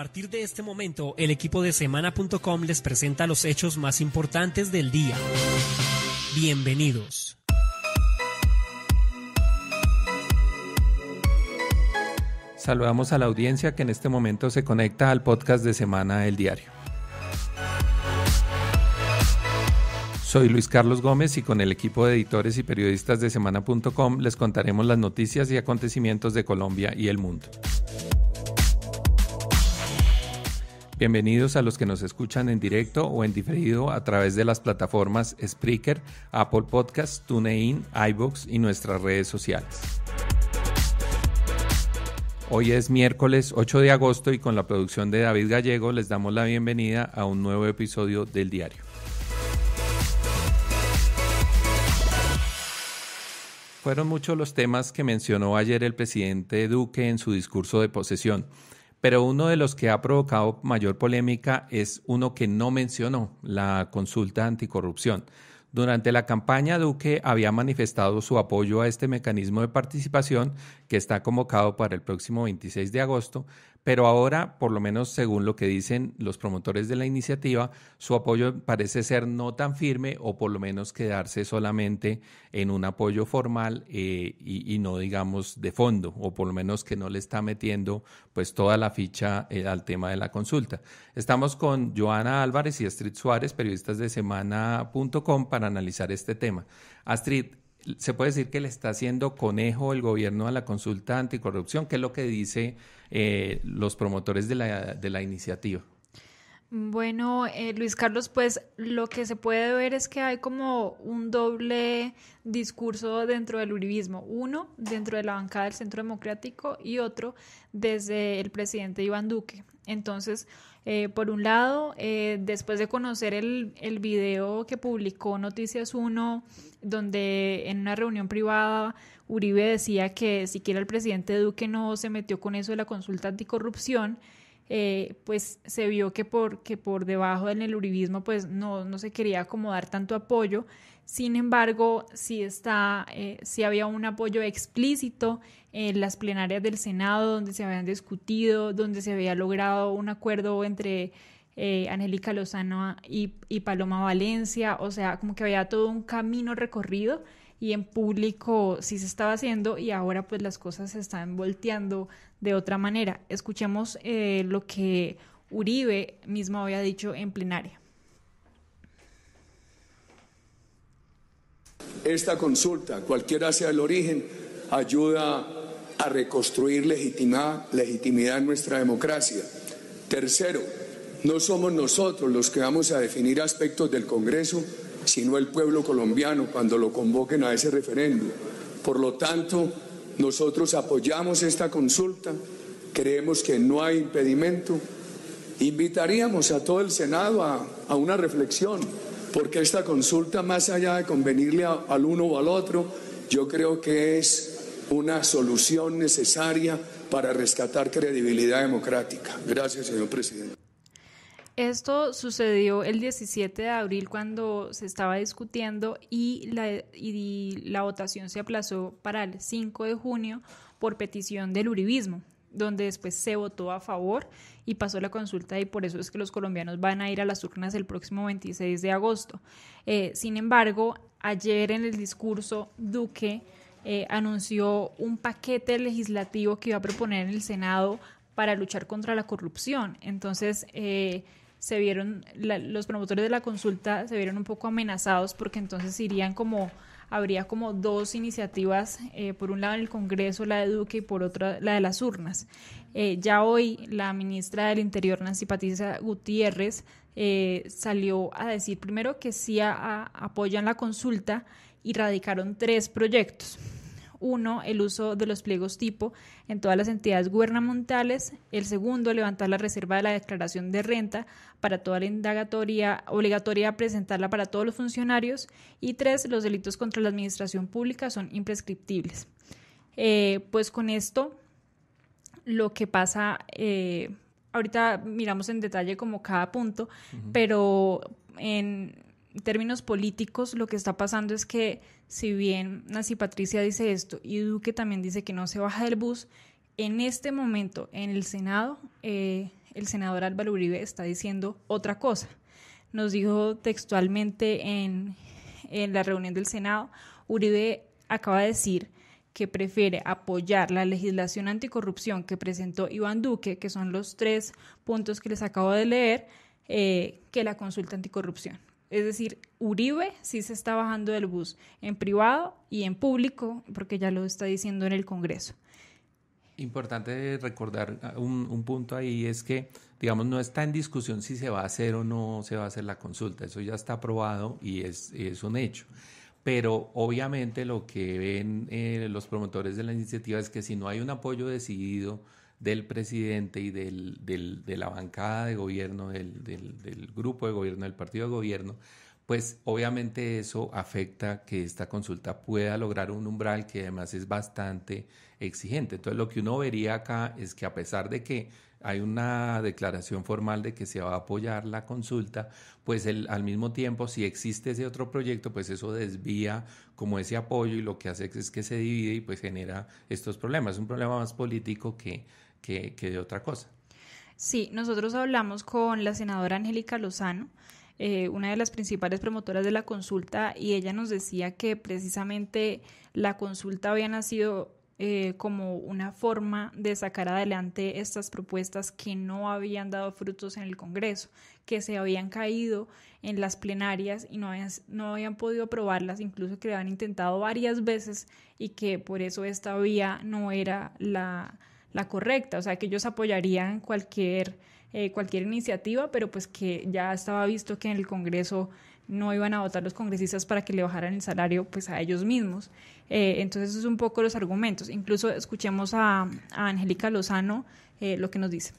A partir de este momento, el equipo de semana.com les presenta los hechos más importantes del día. Bienvenidos. Saludamos a la audiencia que en este momento se conecta al podcast de Semana El Diario. Soy Luis Carlos Gómez y con el equipo de editores y periodistas de semana.com les contaremos las noticias y acontecimientos de Colombia y el mundo. Bienvenidos a los que nos escuchan en directo o en diferido a través de las plataformas Spreaker, Apple Podcasts, TuneIn, iBox y nuestras redes sociales. Hoy es miércoles 8 de agosto y con la producción de David Gallego les damos la bienvenida a un nuevo episodio del diario. Fueron muchos los temas que mencionó ayer el presidente Duque en su discurso de posesión. Pero uno de los que ha provocado mayor polémica es uno que no mencionó, la consulta anticorrupción. Durante la campaña, Duque había manifestado su apoyo a este mecanismo de participación que está convocado para el próximo 26 de agosto pero ahora, por lo menos según lo que dicen los promotores de la iniciativa, su apoyo parece ser no tan firme o por lo menos quedarse solamente en un apoyo formal eh, y, no digamos de fondo, o por lo menos que no le está metiendo pues toda la ficha eh, al tema de la consulta. Estamos con Joana Álvarez y Astrid Suárez, periodistas de semana.com, para analizar este tema. Astrid, se puede decir que le está haciendo conejo el gobierno a la consulta anticorrupción, que es lo que dicen eh, los promotores de la, de la iniciativa. Bueno, eh, Luis Carlos, pues lo que se puede ver es que hay como un doble discurso dentro del uribismo. Uno dentro de la bancada del Centro Democrático y otro desde el presidente Iván Duque. Entonces, eh, por un lado, eh, después de conocer el, el, video que publicó Noticias 1, donde en una reunión privada Uribe decía que siquiera el presidente Duque no se metió con eso de la consulta anticorrupción, eh, pues se vio que por, por debajo del el uribismo pues no, no se quería acomodar tanto apoyo, sin embargo sí, está, eh, había un apoyo explícito en las plenarias del Senado donde se habían discutido, donde se había logrado un acuerdo entre eh, Angélica Lozano y Paloma Valencia, o sea, como que había todo un camino recorrido y en público sí se estaba haciendo y ahora pues las cosas se están volteando de otra manera. Escuchemos eh, lo que Uribe mismo había dicho en plenaria. Esta consulta, cualquiera sea el origen, ayuda a reconstruir legitimidad, legitimidad en nuestra democracia. Tercero, no somos nosotros los que vamos a definir aspectos del Congreso sino el pueblo colombiano cuando lo convoquen a ese referéndum. Por lo tanto, nosotros apoyamos esta consulta, creemos que no hay impedimento. Invitaríamos a todo el Senado a, una reflexión, porque esta consulta, más allá de convenirle al uno o al otro, yo creo que es una solución necesaria para rescatar credibilidad democrática. Gracias, señor presidente. Esto sucedió el 17 de abril cuando se estaba discutiendo y la, y la votación se aplazó para el 5 de junio por petición del Uribismo, donde después se votó a favor y pasó la consulta y por eso es que los colombianos van a ir a las urnas el próximo 26 de agosto. Eh, sin embargo, ayer en el discurso Duque eh, anunció un paquete legislativo que iba a proponer en el Senado para luchar contra la corrupción. Entonces, eh, se vieron, los promotores de la consulta se vieron un poco amenazados porque entonces irían como, habría como dos iniciativas, eh, por un lado en el Congreso, la de Duque y por otra la de las urnas. Eh, ya hoy la ministra del Interior, Nancy Patricia Gutiérrez, eh, salió a decir primero que sí apoyan la consulta y radicaron tres proyectos. Uno, el uso de los pliegos tipo en todas las entidades gubernamentales. El segundo, levantar la reserva de la declaración de renta para toda la indagatoria obligatoria presentarla para todos los funcionarios. Y tres, los delitos contra la administración pública son imprescriptibles. Eh, pues con esto, lo que pasa... Eh, ahorita miramos en detalle como cada punto, pero en, términos políticos, lo que está pasando es que si bien Nancy Patricia dice esto y Duque también dice que no se baja del bus, en este momento en el Senado, eh, el senador Álvaro Uribe está diciendo otra cosa. Nos dijo textualmente en, la reunión del Senado, Uribe acaba de decir que prefiere apoyar la legislación anticorrupción que presentó Iván Duque, que son los tres puntos que les acabo de leer, eh, que la consulta anticorrupción. Es decir, Uribe sí se está bajando del bus en privado y en público, porque ya lo está diciendo en el Congreso. Importante recordar ah, un, punto ahí es que, digamos, no está en discusión si se va a hacer o no se va a hacer la consulta. Eso ya está aprobado y es, un hecho. Pero obviamente lo que ven eh, los promotores de la iniciativa es que si no hay un apoyo decidido, del presidente y del, de la bancada de gobierno, del, grupo de gobierno, del partido de gobierno, pues obviamente eso afecta que esta consulta pueda lograr un umbral que además es bastante exigente. Entonces lo que uno vería acá es que a pesar de que hay una declaración formal de que se va a apoyar la consulta, pues al mismo tiempo si existe ese otro proyecto, pues eso desvía como ese apoyo y lo que hace es que se divide y pues genera estos problemas. Es un problema más político que que, de otra cosa. Sí, nosotros hablamos con la senadora Angélica Lozano, eh, una de las principales promotoras de la consulta, y ella nos decía que precisamente la consulta había nacido eh, como una forma de sacar adelante estas propuestas que no habían dado frutos en el Congreso, que se habían caído en las plenarias y no habían, no habían podido aprobarlas, incluso que habían intentado varias veces y que por eso esta vía no era la la correcta, o sea, que ellos apoyarían cualquier, eh, cualquier iniciativa, pero pues que ya estaba visto que en el Congreso no iban a votar los congresistas para que le bajaran el salario pues a ellos mismos. Eh, entonces, esos es son un poco los argumentos. Incluso escuchemos a, a Angélica Lozano eh, lo que nos dice.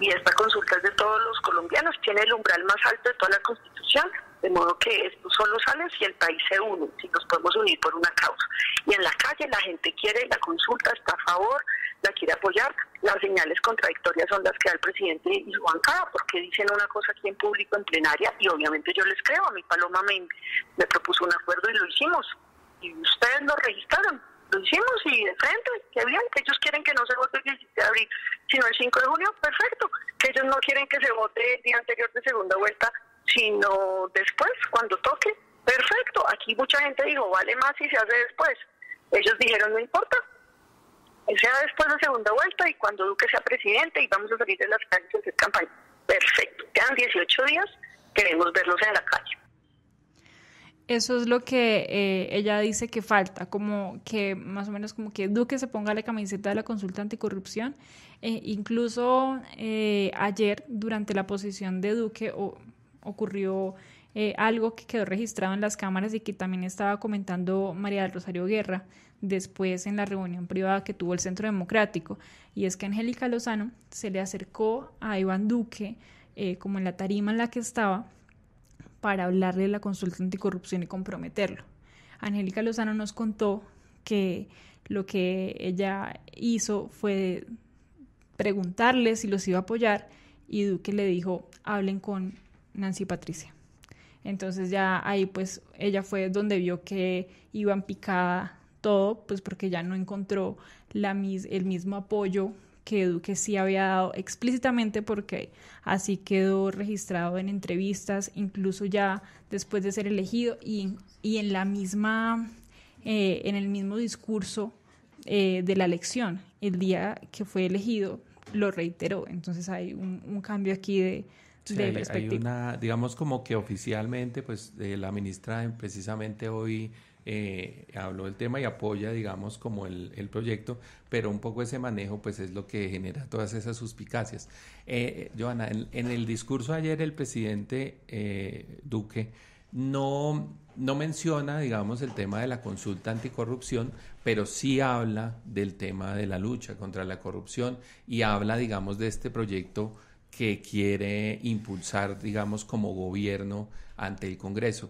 Y esta consulta es de todos los colombianos, tiene el umbral más alto de toda la Constitución, de modo que esto pues, solo sale si el país se une, si nos podemos unir por una causa. Y en la calle la gente quiere la consulta, está a favor, la quiere apoyar. Las señales contradictorias son las que da el presidente y bancada, porque dicen una cosa aquí en público, en plenaria, y obviamente yo les creo. A mi Paloma me, propuso un acuerdo y lo hicimos. Y ustedes lo registraron lo hicimos y de frente, que bien, que ellos quieren que no se vote el 17 de abril, sino el 5 de junio, perfecto, que ellos no quieren que se vote el día anterior de segunda vuelta sino después, cuando toque. Perfecto, aquí mucha gente dijo, vale más si se hace después. Ellos dijeron, no importa, sea después de segunda vuelta y cuando Duque sea presidente y vamos a salir de las calles de campaña. Perfecto, quedan 18 días, queremos verlos en la calle. Eso es lo que eh, ella dice que falta, como que más o menos como que Duque se ponga la camiseta de la consulta anticorrupción. Eh, incluso eh, ayer, durante la posición de Duque, o ocurrió eh, algo que quedó registrado en las cámaras y que también estaba comentando María del Rosario Guerra después en la reunión privada que tuvo el Centro Democrático, y es que Angélica Lozano se le acercó a Iván Duque, eh, como en la tarima en la que estaba, para hablarle de la consulta anticorrupción y comprometerlo. Angélica Lozano nos contó que lo que ella hizo fue preguntarle si los iba a apoyar y Duque le dijo, hablen con Nancy Patricia. Entonces ya ahí pues ella fue donde vio que iban picada todo, pues porque ya no encontró la el mismo apoyo que Duque sí había dado explícitamente porque así quedó registrado en entrevistas, incluso ya después de ser elegido y, y en la misma, eh, en el mismo discurso eh, de la elección, el día que fue elegido lo reiteró. Entonces hay un cambio aquí de, hay, una, digamos como que oficialmente, pues eh, la ministra precisamente hoy eh, habló del tema y apoya, digamos, como el, proyecto, pero un poco ese manejo, pues es lo que genera todas esas suspicacias. Eh, eh Joana, en, el discurso ayer el presidente Duque no, no menciona, digamos, el tema de la consulta anticorrupción, pero sí habla del tema de la lucha contra la corrupción y habla, digamos, de este proyecto que quiere impulsar, digamos, como gobierno ante el Congreso.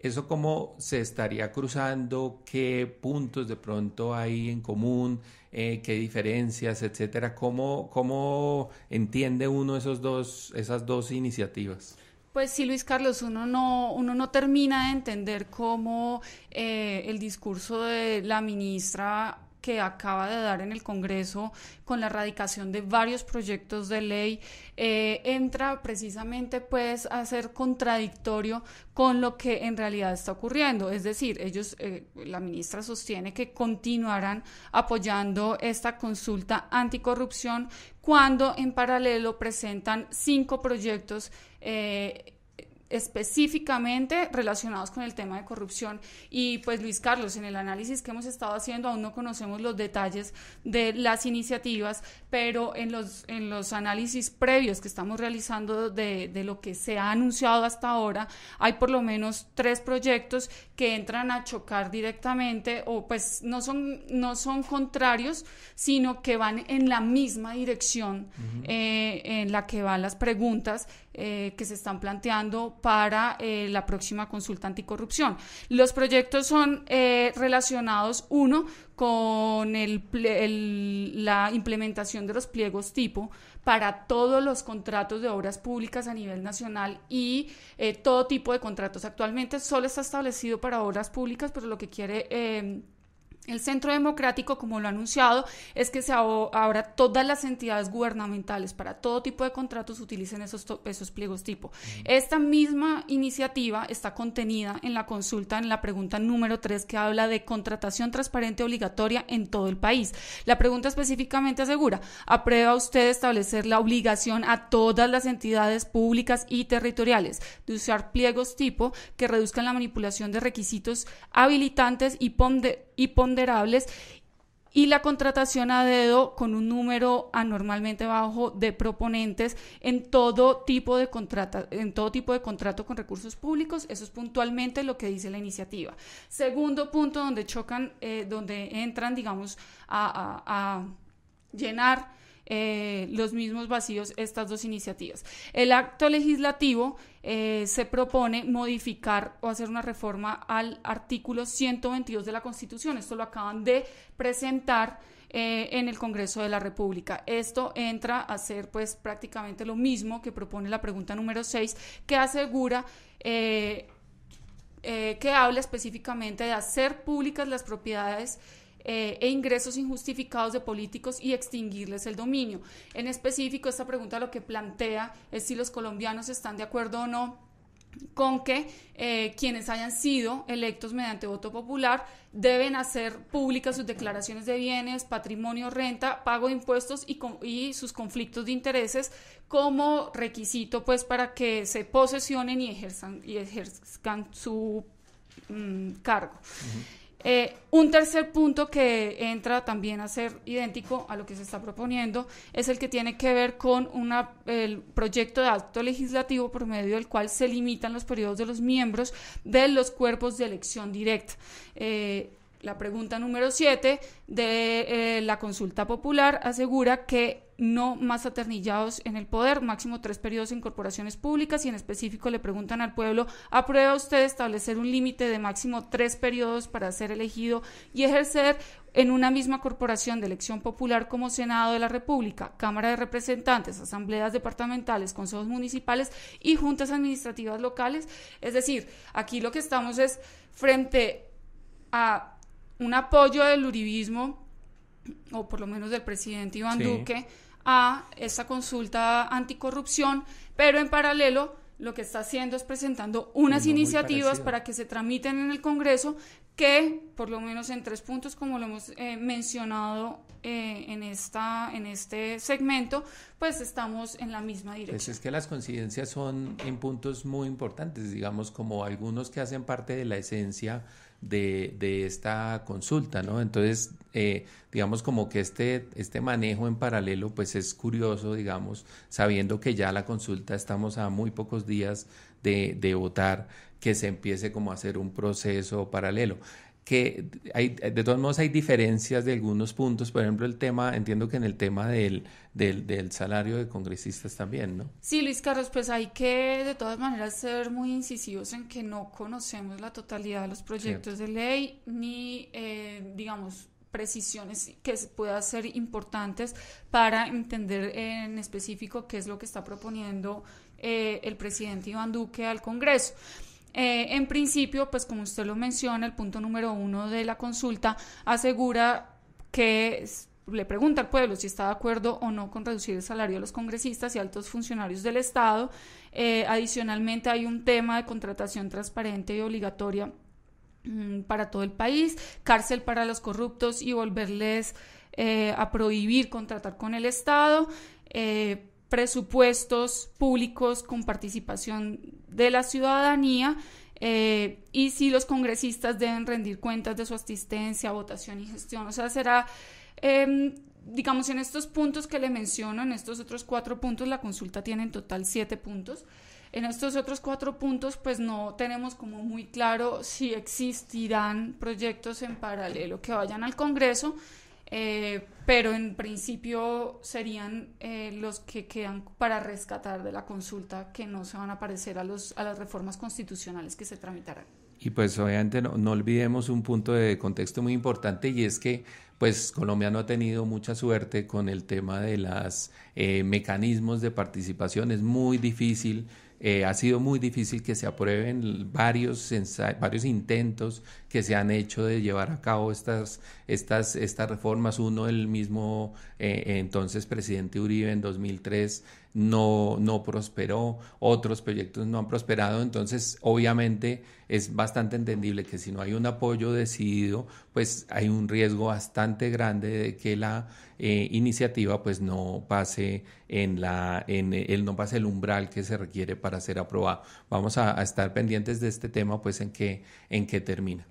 ¿Eso cómo se estaría cruzando? ¿Qué puntos de pronto hay en común? Eh, ¿Qué diferencias, etcétera? ¿Cómo, ¿Cómo, entiende uno esos dos, esas dos iniciativas? Pues sí, Luis Carlos, uno no, uno no termina de entender cómo eh, el discurso de la ministra que acaba de dar en el Congreso con la erradicación de varios proyectos de ley eh, entra precisamente pues a ser contradictorio con lo que en realidad está ocurriendo. Es decir, ellos, eh, la ministra sostiene que continuarán apoyando esta consulta anticorrupción cuando en paralelo presentan cinco proyectos. Eh, específicamente relacionados con el tema de corrupción. Y pues Luis Carlos, en el análisis que hemos estado haciendo, aún no conocemos los detalles de las iniciativas, pero en los, en los análisis previos que estamos realizando de, lo que se ha anunciado hasta ahora, hay por lo menos tres proyectos que entran a chocar directamente o pues no son, no son contrarios, sino que van en la misma dirección eh, en la que van las preguntas eh, que se están planteando para eh, la próxima consulta anticorrupción. Los proyectos son eh, relacionados, uno, con el, la implementación de los pliegos tipo para todos los contratos de obras públicas a nivel nacional y todo tipo de contratos. Actualmente solo está establecido para obras públicas, pero lo que quiere el Centro Democrático, como lo ha anunciado, es que se ahora todas las entidades gubernamentales para todo tipo de contratos utilicen esos, esos pliegos tipo. Esta misma iniciativa está contenida en la consulta, en la pregunta número 3, que habla de contratación transparente obligatoria en todo el país. La pregunta específicamente asegura, ¿aprueba usted establecer la obligación a todas las entidades públicas y territoriales de usar pliegos tipo que reduzcan la manipulación de requisitos habilitantes y, ponder y y la contratación a dedo con un número anormalmente bajo de proponentes en todo tipo de en todo tipo de contrato con recursos públicos, eso es puntualmente lo que dice la iniciativa. Segundo punto donde chocan, eh, donde entran, digamos, a llenar eh, los mismos vacíos estas dos iniciativas. El acto legislativo eh, se propone modificar o hacer una reforma al artículo 122 de la Constitución. Esto lo acaban de presentar. Eh, en el Congreso de la República. Esto entra a ser pues prácticamente lo mismo que propone la pregunta número 6, que asegura que habla específicamente de hacer públicas las propiedades eh, e ingresos injustificados de políticos y extinguirles el dominio. En específico, esta pregunta lo que plantea es si los colombianos están de acuerdo o no con que eh, quienes hayan sido electos mediante voto popular deben hacer públicas sus declaraciones de bienes, patrimonio, renta, pago de impuestos y, sus conflictos de intereses como requisito pues para que se posesionen y ejerzan, ejerzcan su mm, cargo. Eh, un tercer punto que entra también a ser idéntico a lo que se está proponiendo es el que tiene que ver con el proyecto de acto legislativo por medio del cual se limitan los periodos de los miembros de los cuerpos de elección directa. Eh, la pregunta número 7 de eh, la consulta popular asegura que no más aternillados en el poder, máximo tres periodos en corporaciones públicas y en específico le preguntan al pueblo, ¿aprueba usted establecer un límite de máximo tres periodos para ser elegido y ejercer en una misma corporación de elección popular como Senado de la República, Cámara de Representantes, Asambleas Departamentales, Consejos Municipales y Juntas Administrativas Locales? Es decir, aquí lo que estamos es frente a un apoyo del uribismo o por lo menos del presidente Iván Duque, a esta consulta anticorrupción, pero en paralelo lo que está haciendo es presentando unas iniciativas para que se tramiten en el Congreso que, por lo menos en tres puntos, como lo hemos eh, mencionado eh, en, esta, en este segmento, pues estamos en la misma pues dirección. Pues es que las coincidencias son en puntos muy importantes, digamos, como algunos que hacen parte de la esencia de, esta consulta, ¿no? Entonces, eh, digamos, como que este, este manejo en paralelo, pues es curioso, digamos, sabiendo que ya la consulta estamos a muy pocos días de, de votar, que se empiece como a hacer un proceso paralelo que hay, de todos modos hay diferencias de algunos puntos, por ejemplo el tema, entiendo que en el tema del, del, salario de congresistas también, ¿no? Sí, Luis Carlos, pues hay que de todas maneras ser muy incisivos en que no conocemos la totalidad de los proyectos de ley ni, eh, digamos, precisiones que puedan ser importantes para entender en específico qué es lo que está proponiendo eh, el presidente Iván Duque al Congreso. Eh, en principio, pues como usted lo menciona, el punto número uno de la consulta asegura que le pregunta al pueblo si está de acuerdo o no con reducir el salario de los congresistas y altos funcionarios del Estado. Eh, adicionalmente, hay un tema de contratación transparente y obligatoria mm, para todo el país, cárcel para los corruptos y volverles eh, a prohibir contratar con el Estado presupuestos públicos con participación de la ciudadanía eh, y si los congresistas deben rendir cuentas de su asistencia, votación y gestión. O sea, será, em, digamos, en estos puntos que le menciono, en estos otros cuatro puntos, la consulta tiene en total siete puntos. En estos otros cuatro puntos, pues no tenemos como muy claro si existirán proyectos en paralelo que vayan al Congreso eh, pero en principio serían eh, los que quedan para rescatar de la consulta que no se van a parecer a, los, a las reformas constitucionales que se tramitarán. Y pues obviamente no, olvidemos un punto de contexto muy importante y es que pues Colombia no ha tenido mucha suerte con el tema de los eh, mecanismos de participación. Es muy difícil, ha sido muy difícil que se aprueben varios, varios intentos que se han hecho de llevar a cabo estas, estas, estas reformas. Uno, el mismo eh, entonces presidente Uribe en 2003 no, no prosperó, otros proyectos no han prosperado, entonces obviamente es bastante entendible que si no hay un apoyo decidido, pues hay un riesgo bastante grande de que la eh, iniciativa pues no pase en la, en el, no pase el umbral que se requiere para ser aprobada. Vamos a, estar pendientes de este tema pues en qué en que termina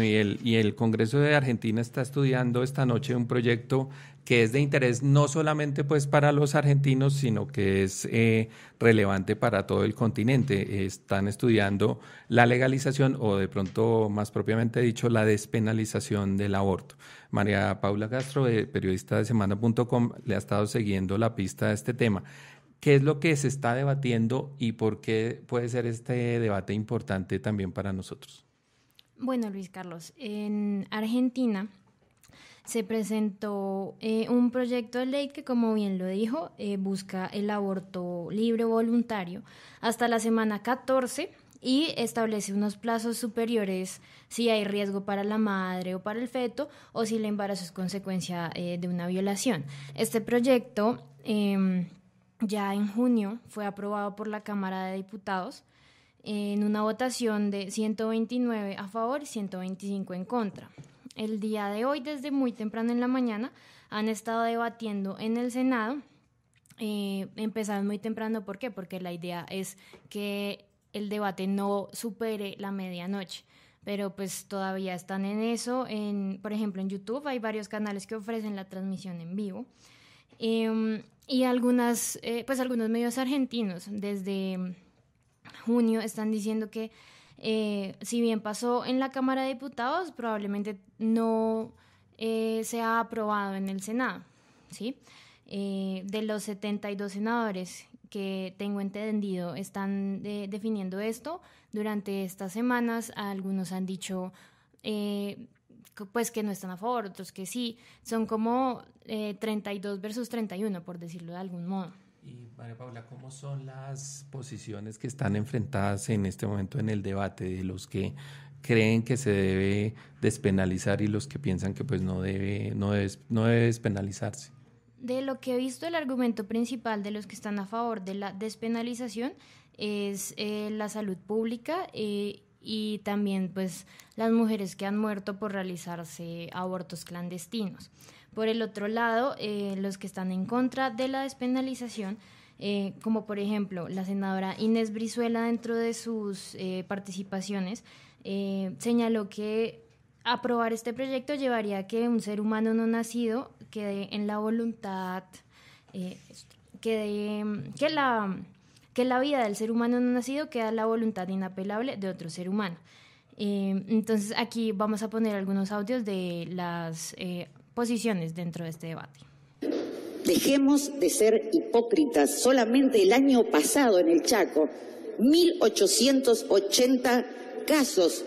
y el, y el Congreso de Argentina está estudiando esta noche un proyecto que es de interés no solamente pues para los argentinos, sino que es eh, relevante para todo el continente. Están estudiando la legalización o de pronto más propiamente dicho la despenalización del aborto. María Paula Castro, eh, periodista de semana.com, le ha estado siguiendo la pista a este tema. ¿Qué es lo que se está debatiendo y por qué puede ser este debate importante también para nosotros? Bueno, Luis Carlos, en Argentina se presentó eh, un proyecto de ley que, como bien lo dijo, eh, busca el aborto libre voluntario hasta la semana 14 y establece unos plazos superiores si hay riesgo para la madre o para el feto o si el embarazo es consecuencia eh, de una violación. Este proyecto em, ya en junio fue aprobado por la Cámara de Diputados en una votación de 129 a favor y 125 en contra. El día de hoy, desde muy temprano en la mañana, han estado debatiendo en el Senado. Eh, empezaron muy temprano, ¿por qué? Porque la idea es que el debate no supere la medianoche pero pues todavía están en eso. En, por ejemplo, en YouTube hay varios canales que ofrecen la transmisión en vivo. Em, y algunas, eh, pues algunos medios argentinos desde junio están diciendo que eh, si bien pasó en la Cámara de Diputados, probablemente no eh, sea aprobado en el Senado. ¿sí? Eh, de los 72 senadores que tengo entendido están eh, definiendo esto, durante estas semanas algunos han dicho pues que no están a favor, otros que sí. Son como 32 versus 31, por decirlo de algún modo. María Paula, ¿cómo son las posiciones que están enfrentadas en este momento en el debate de los que creen que se debe despenalizar y los que piensan que pues no debe, no no despenalizarse? De lo que he visto, el argumento principal de los que están a favor de la despenalización es eh, la salud pública eh, y también pues las mujeres que han muerto por realizarse abortos clandestinos. Por el otro lado, eh, los que están en contra de la despenalización eh, como por ejemplo la senadora Inés Brizuela dentro de sus eh, participaciones eh, señaló que aprobar este proyecto llevaría a que un ser humano no nacido quede en la voluntad, quede, que la que la vida del ser humano no nacido queda la voluntad inapelable de otro ser humano. entonces aquí vamos a poner algunos audios de las posiciones dentro de este debate. Dejemos de ser hipócritas. Solamente el año pasado en el Chaco, 1.880 casos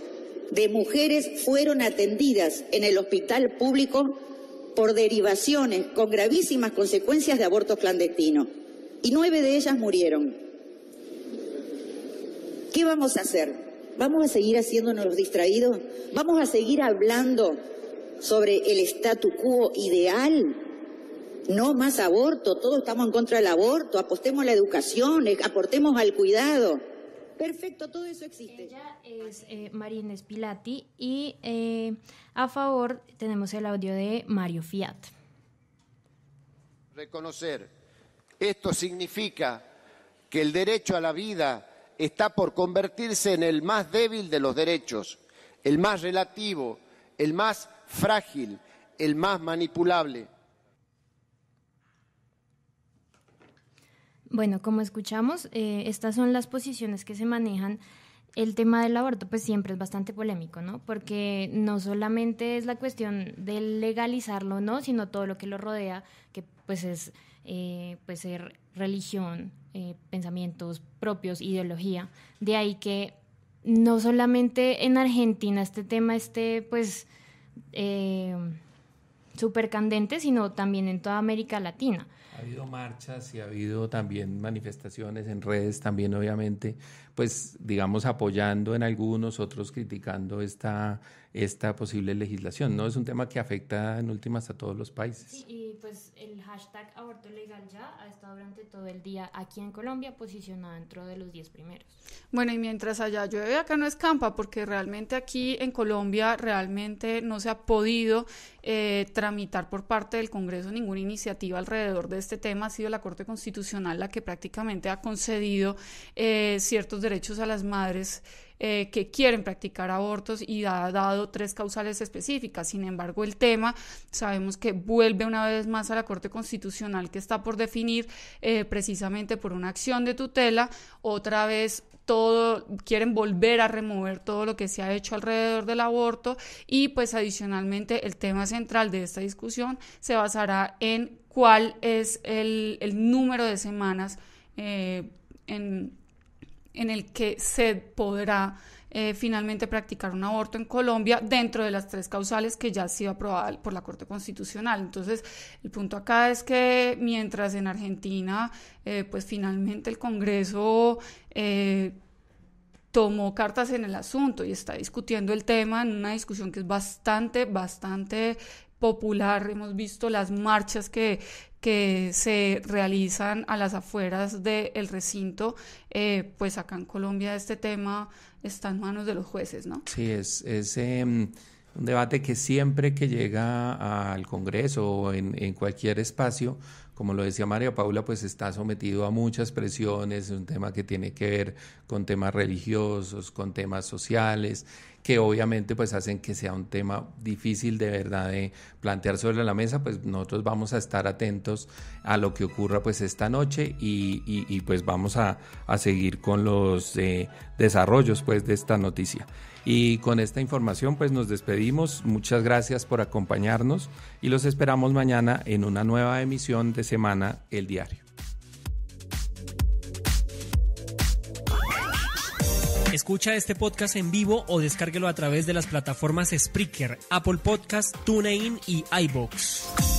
de mujeres fueron atendidas en el hospital público por derivaciones con gravísimas consecuencias de abortos clandestinos. Y nueve de ellas murieron. ¿Qué vamos a hacer? ¿Vamos a seguir haciéndonos distraídos? ¿Vamos a seguir hablando sobre el statu quo ideal no más aborto, todos estamos en contra del aborto, apostemos a la educación, eh, aportemos al cuidado. Perfecto, todo eso existe. Ella es eh, y eh, a favor tenemos el audio de Mario Fiat. Reconocer, esto significa que el derecho a la vida está por convertirse en el más débil de los derechos, el más relativo, el más frágil, el más manipulable Bueno, como escuchamos, eh, estas son las posiciones que se manejan. El tema del aborto pues siempre es bastante polémico, ¿no? Porque no solamente es la cuestión de legalizarlo no, sino todo lo que lo rodea, que pues es eh, pues ser religión, eh, pensamientos propios, ideología. De ahí que no solamente en Argentina este tema esté pues súper candente, sino también en toda América Latina. Ha habido marchas y ha habido también manifestaciones en redes, también obviamente, pues digamos apoyando en algunos, otros criticando esta, esta posible legislación. No es un tema que afecta en últimas a todos los países. y pues el hashtag aborto legal ya ha estado durante todo el día aquí en Colombia posicionado dentro de los 10 primeros. Bueno, y mientras allá llueve, acá no escampa, porque realmente aquí en Colombia realmente no se ha podido eh, tramitar por parte del Congreso ninguna iniciativa alrededor de este tema. Ha sido la Corte Constitucional la que prácticamente ha concedido eh, ciertos derechos a las madres eh, que quieren practicar abortos y ha dado tres causales específicas. Sin embargo, el tema sabemos que vuelve una vez más a la Corte Constitucional que está por definir eh, precisamente por una acción de tutela, otra vez todo, quieren volver a remover todo lo que se ha hecho alrededor del aborto y pues adicionalmente el tema central de esta discusión se basará en cuál es el, número de semanas eh, en, en el que se podrá eh, finalmente practicar un aborto en Colombia dentro de las tres causales que ya ha sido aprobada por la Corte Constitucional. Entonces, el punto acá es que mientras en Argentina, eh, pues finalmente el Congreso eh, tomó cartas en el asunto y está discutiendo el tema en una discusión que es bastante, bastante popular, hemos visto las marchas que, que se realizan a las afueras del recinto, eh, pues acá en Colombia este tema está en manos de los jueces, ¿no? Sí, es, es em, un debate que siempre que llega al Congreso o en, en cualquier espacio, como lo decía María Paula, pues está sometido a muchas presiones, es un tema que tiene que ver con temas religiosos, con temas sociales que obviamente pues hacen que sea un tema difícil de verdad de plantear sobre la mesa, pues nosotros vamos a estar atentos a lo que ocurra pues esta noche y, pues vamos a, a, seguir con los eh, desarrollos pues de esta noticia. Y con esta información pues nos despedimos, muchas gracias por acompañarnos y los esperamos mañana en una nueva emisión de Semana El Diario. Escucha este podcast en vivo o descárguelo a través de las plataformas Spreaker, Apple Podcast, TuneIn y iBox.